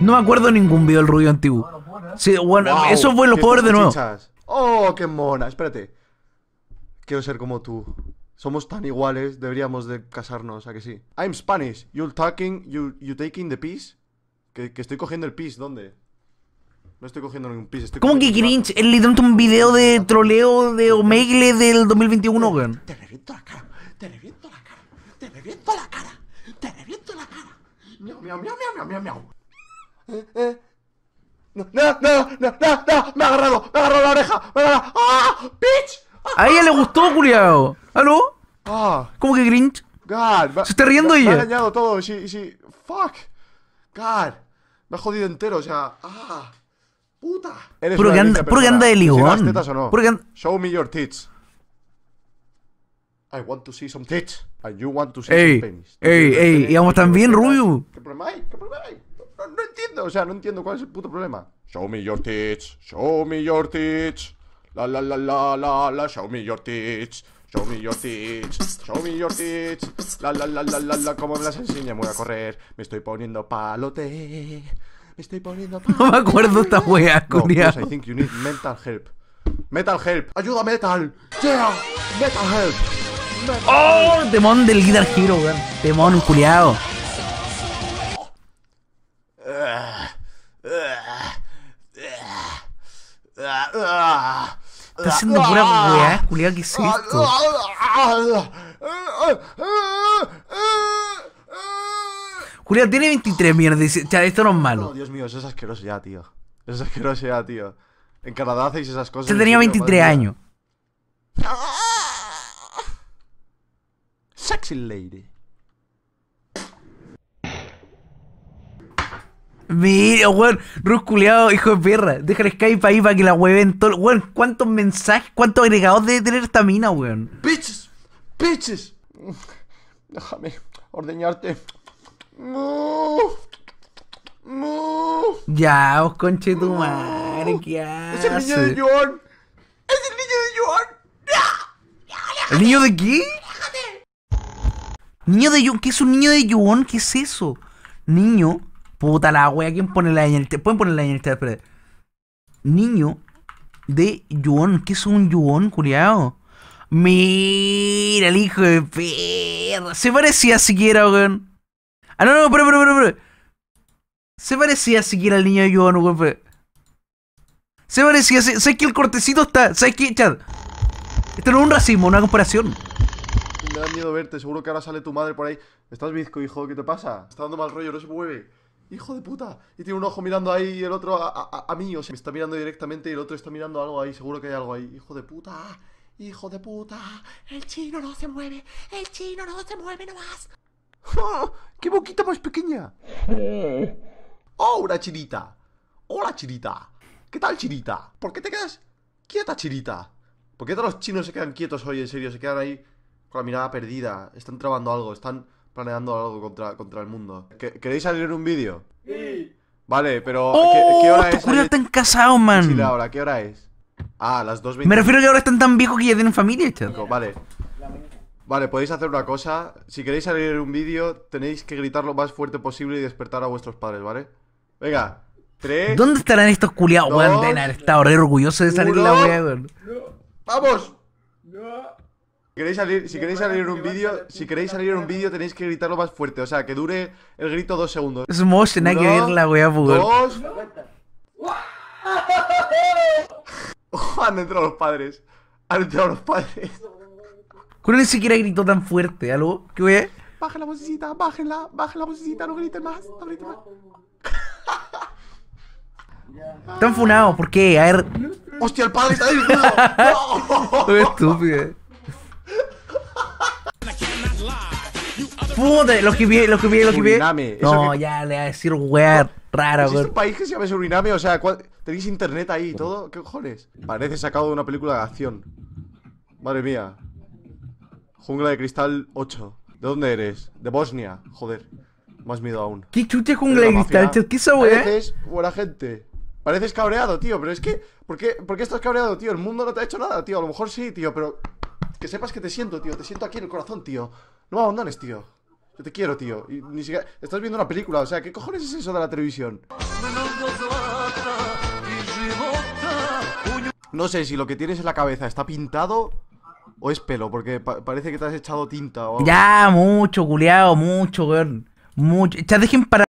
No me acuerdo ningún video del ruido antiguo. Sí, bueno, eso fue los pobres de nuevo. Oh, qué mona. Espérate. Quiero ser como tú. Somos tan iguales, deberíamos de casarnos, ¿a que sí? I'm Spanish. You're talking, you, taking the peace. Que, que estoy cogiendo el piece, ¿dónde? No estoy cogiendo ningún peace. ¿Cómo que cringe? Es literalmente un video de troleo de Omegle del 2021, weón. Te reviento la cara, te reviento la cara, te reviento la cara, te reviento la cara. Miau, miau, miau, miau, miau, miau. No, no, no, no, no, no, me ha agarrado, me ha agarrado la oreja, me ha agarrado. ¡Ah! ¡Bitch! A ella le gustó, culiao. ¿Aló? Ah. ¿Cómo que Grinch? God, se está riendo ella. Me ha dañado todo. sí, sí. fuck. God. Me ha jodido entero, o sea. Ah. Puta. ¿Por qué anda, anda de ligón? Si tetas o no. Show me your tits. I want to see some tits. And you want to see some penis. Ey, ey, y vamos también, Rubio. ¿Qué problema hay? ¿Qué problema hay? entiendo, o sea, no entiendo cuál es el puto problema. Show me your tits, show me your tits. La la la la la la, show me your tits. Show me your tits, show me your tits. La la la la la la, como me las enseña, voy a correr. Me estoy poniendo palote. Me estoy poniendo palote. No me acuerdo esta wea, pues, curia. I think you need mental help. Metal help. Ayuda metal. Yeah. Metal help. oh, demon del Guitar Hero, Demon Temón, culiado. Está haciendo pura weá, culiada, ¿qué es esto? Julián tiene 23 mierda esto no es malo. No, Dios mío, eso es asqueroso ya, tío. Eso es asqueroso ya, tío. En Canadá hacéis esas cosas. Este Yo tenía 23 años. Sexy lady. Mira, weón, rusculeado, hijo de perra. Deja el Skype ahí para que la hueven todo. Weón, ¿cuántos mensajes, cuántos agregados debe tener esta mina, weón? Piches, piches. Déjame ordeñarte. ¡No! ¡No! Ya, vos conche tu madre, ¿qué haces? ¡Es el niño de Joan! ¡Es el niño de Joan! ¿El niño de qué? ¿Niño de Joan? ¿Qué es un niño de Joan? ¿Qué es eso? Niño Puta la wea, ¿quién pone la identidad? Pueden poner la identidad, espera? Niño de Yuon. ¿Qué es un Yuon, curiado? Mira, el hijo de perra. Se parecía siquiera, weón. Ah, no, no, pero, pero, pero, pero. Se parecía siquiera al niño de Yuon, weón. Se parecía, ¿sabes que el cortecito está? ¿Sabes qué, chat? Esto no es un racismo, una comparación. Me da miedo verte, seguro que ahora sale tu madre por ahí. ¿Estás bizco, hijo? ¿Qué te pasa? Está dando mal rollo, no se mueve hijo de puta. Y tiene un ojo mirando ahí y el otro a, mí, o sea, me está mirando directamente y el otro está mirando algo ahí, seguro que hay algo ahí. Hijo de puta, hijo de puta, el chino no se mueve, el chino no se mueve nomás. más! ¡Ah! ¡Qué boquita más pequeña! ¡Oh, una chirita! ¡Hola, chirita! ¿Qué tal, chirita? ¿Por qué te quedas quieta, chirita? ¿Por qué todos los chinos se quedan quietos hoy, en serio? Se quedan ahí con la mirada perdida, están trabando algo, están planeando algo contra, contra el mundo. ¿Queréis salir en un vídeo? Sí. Vale, pero ¿qué, ¡Oh! hora es? en casa, man. Sí, ¿qué hora es? Ah, las 2.20. Me refiero a que ahora están tan viejos que ya tienen familia, chico. Vale. Vale, podéis hacer una cosa. Si queréis salir en un vídeo, tenéis que gritar lo más fuerte posible y despertar a vuestros padres, ¿vale? Venga, tres. ¿Dónde estarán estos culiados, weón? orgulloso orgullosos de salir de la weón. ¡Vamos! queréis salir, si queréis salir un vídeo, si queréis salir un vídeo tenéis que gritarlo más fuerte, o sea, que dure el grito dos segundos. Es motion, hay que verla, wey. a Dos. han entrado los padres. Han entrado los padres. ¿Cuándo ni siquiera gritó tan fuerte, algo. ¿Qué voy Baja la vocecita, bájenla, baja la vocecita, no griten más, no griten más. Están funados, ¿por qué? A ver. ¡Hostia, el padre está disfrutado! ¡No! Qué estúpido. Puta, lo que vi, lo que vi, lo que vi. No, ya le voy a decir weá raro ¿Es un este país que se llama Suriname? O sea, ¿tenéis internet ahí y todo? ¿Qué cojones? Parece sacado de una película de acción. Madre mía. Jungla de Cristal 8. ¿De dónde eres? De Bosnia. Joder. Más miedo aún. ¿Qué chucha jungla de cristal? ¿Qué es weá? Pareces buena gente. Pareces cabreado, tío. Pero es que. ¿por qué, ¿Por qué estás cabreado, tío? El mundo no te ha hecho nada, tío. A lo mejor sí, tío. Pero que sepas que te siento, tío. Te siento aquí en el corazón, tío. No me abandones, tío. Yo te quiero, tío. ni siquiera. Estás viendo una película, o sea, ¿qué cojones es eso de la televisión? No sé si lo que tienes en la cabeza está pintado o es pelo, porque parece que te has echado tinta o Ya, mucho, culiao, mucho, weón. Mucho. Ya dejen para...